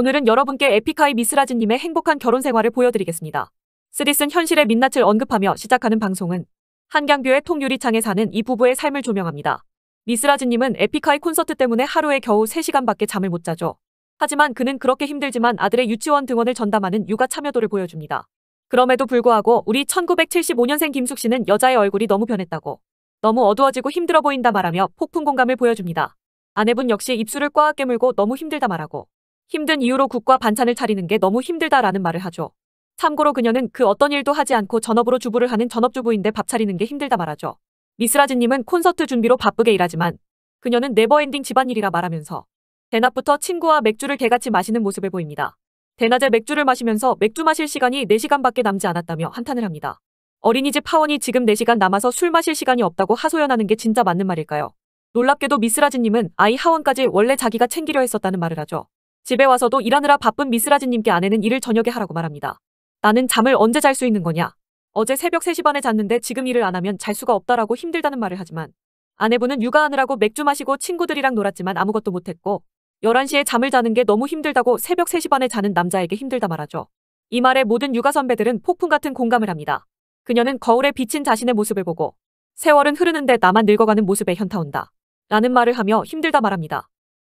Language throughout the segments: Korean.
오늘은 여러분께 에픽하이 미스라지님의 행복한 결혼 생활을 보여드리겠습니다. 쓰리슨 현실의 민낯을 언급하며 시작하는 방송은 한강뷰의 통유리창에 사는 이 부부의 삶을 조명합니다. 미스라지님은 에픽하이 콘서트 때문에 하루에 겨우 3시간밖에 잠을 못 자죠. 하지만 그는 그렇게 힘들지만 아들의 유치원 등원을 전담하는 육아 참여도를 보여줍니다. 그럼에도 불구하고 우리 1975년생 김숙 씨는 여자의 얼굴이 너무 변했다고 너무 어두워지고 힘들어 보인다 말하며 폭풍 공감을 보여줍니다. 아내분 역시 입술을 꽉 깨물고 너무 힘들다 말하고 힘든 이유로 국과 반찬을 차리는 게 너무 힘들다라는 말을 하죠. 참고로 그녀는 그 어떤 일도 하지 않고 전업으로 주부를 하는 전업주부인데 밥 차리는 게 힘들다 말하죠. 미스라즈님은 콘서트 준비로 바쁘게 일하지만 그녀는 네버엔딩 집안일이라 말하면서 대낮부터 친구와 맥주를 개같이 마시는 모습을 보입니다. 대낮에 맥주를 마시면서 맥주 마실 시간이 4시간밖에 남지 않았다며 한탄을 합니다. 어린이집 파원이 지금 4시간 남아서 술 마실 시간이 없다고 하소연하는 게 진짜 맞는 말일까요? 놀랍게도 미스라즈님은 아이 하원까지 원래 자기가 챙기려 했었다는 말을 하죠. 집에 와서도 일하느라 바쁜 미스라진님께 아내는 일을 저녁에 하라고 말합니다. 나는 잠을 언제 잘 수 있는 거냐? 어제 새벽 3시 반에 잤는데 지금 일을 안 하면 잘 수가 없다라고 힘들다는 말을 하지만 아내분은 육아하느라고 맥주 마시고 친구들이랑 놀았지만 아무것도 못했고 11시에 잠을 자는 게 너무 힘들다고 새벽 3시 반에 자는 남자에게 힘들다 말하죠. 이 말에 모든 육아 선배들은 폭풍 같은 공감을 합니다. 그녀는 거울에 비친 자신의 모습을 보고 세월은 흐르는데 나만 늙어가는 모습에 현타온다. 라는 말을 하며 힘들다 말합니다.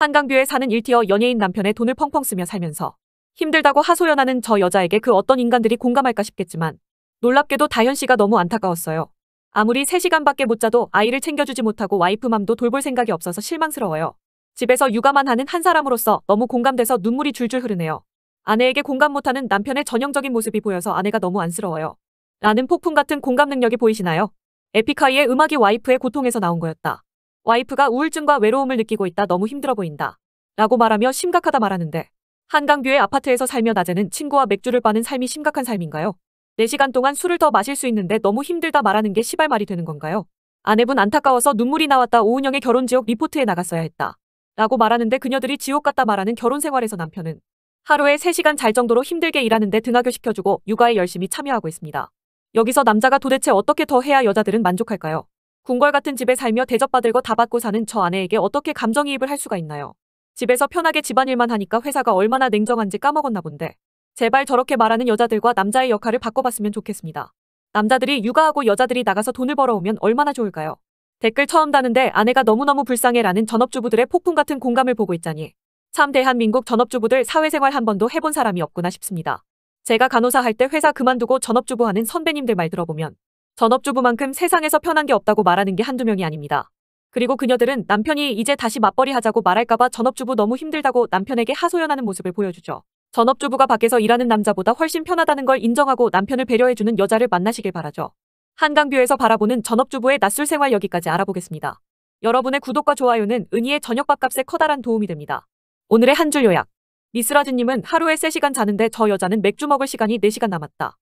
한강뷰에 사는 일티어 연예인 남편의 돈을 펑펑 쓰며 살면서 힘들다고 하소연하는 저 여자에게 그 어떤 인간들이 공감할까 싶겠지만 놀랍게도 다현 씨가 너무 안타까웠어요. 아무리 3시간밖에 못 자도 아이를 챙겨주지 못하고 와이프 맘도 돌볼 생각이 없어서 실망스러워요. 집에서 육아만 하는 한 사람으로서 너무 공감돼서 눈물이 줄줄 흐르네요. 아내에게 공감 못하는 남편의 전형적인 모습이 보여서 아내가 너무 안쓰러워요. 라는 폭풍 같은 공감 능력이 보이시나요? 에픽하이의 음악이 와이프의 고통에서 나온 거였다. 와이프가 우울증과 외로움을 느끼고 있다 너무 힘들어 보인다. 라고 말하며 심각하다 말하는데 한강뷰의 아파트에서 살며 낮에는 친구와 맥주를 빠는 삶이 심각한 삶인가요? 4시간 동안 술을 더 마실 수 있는데 너무 힘들다 말하는 게 시발 말이 되는 건가요? 아내분 안타까워서 눈물이 나왔다 오은영의 결혼지옥 리포트에 나갔어야 했다. 라고 말하는데 그녀들이 지옥 같다 말하는 결혼 생활에서 남편은 하루에 3시간 잘 정도로 힘들게 일하는데 등하교 시켜주고 육아에 열심히 참여하고 있습니다. 여기서 남자가 도대체 어떻게 더 해야 여자들은 만족할까요? 궁궐 같은 집에 살며 대접받을 거 다 받고 사는 저 아내에게 어떻게 감정이입을 할 수가 있나요? 집에서 편하게 집안일만 하니까 회사가 얼마나 냉정한지 까먹었나 본데. 제발 저렇게 말하는 여자들과 남자의 역할을 바꿔봤으면 좋겠습니다. 남자들이 육아하고 여자들이 나가서 돈을 벌어오면 얼마나 좋을까요? 댓글 처음 다는데 아내가 너무너무 불쌍해라는 전업주부들의 폭풍 같은 공감을 보고 있자니 참 대한민국 전업주부들 사회생활 한 번도 해본 사람이 없구나 싶습니다. 제가 간호사 할 때 회사 그만두고 전업주부 하는 선배님들 말 들어보면 전업주부만큼 세상에서 편한 게 없다고 말하는 게 한두 명이 아닙니다. 그리고 그녀들은 남편이 이제 다시 맞벌이 하자고 말할까봐 전업주부 너무 힘들다고 남편에게 하소연하는 모습을 보여주죠. 전업주부가 밖에서 일하는 남자보다 훨씬 편하다는 걸 인정하고 남편을 배려해주는 여자를 만나시길 바라죠. 한강뷰에서 바라보는 전업주부의 낮술 생활 여기까지 알아보겠습니다. 여러분의 구독과 좋아요는 은희의 저녁밥값에 커다란 도움이 됩니다. 오늘의 한 줄 요약. 미스라지님은 하루에 3시간 자는데 저 여자는 맥주 먹을 시간이 4시간 남았다.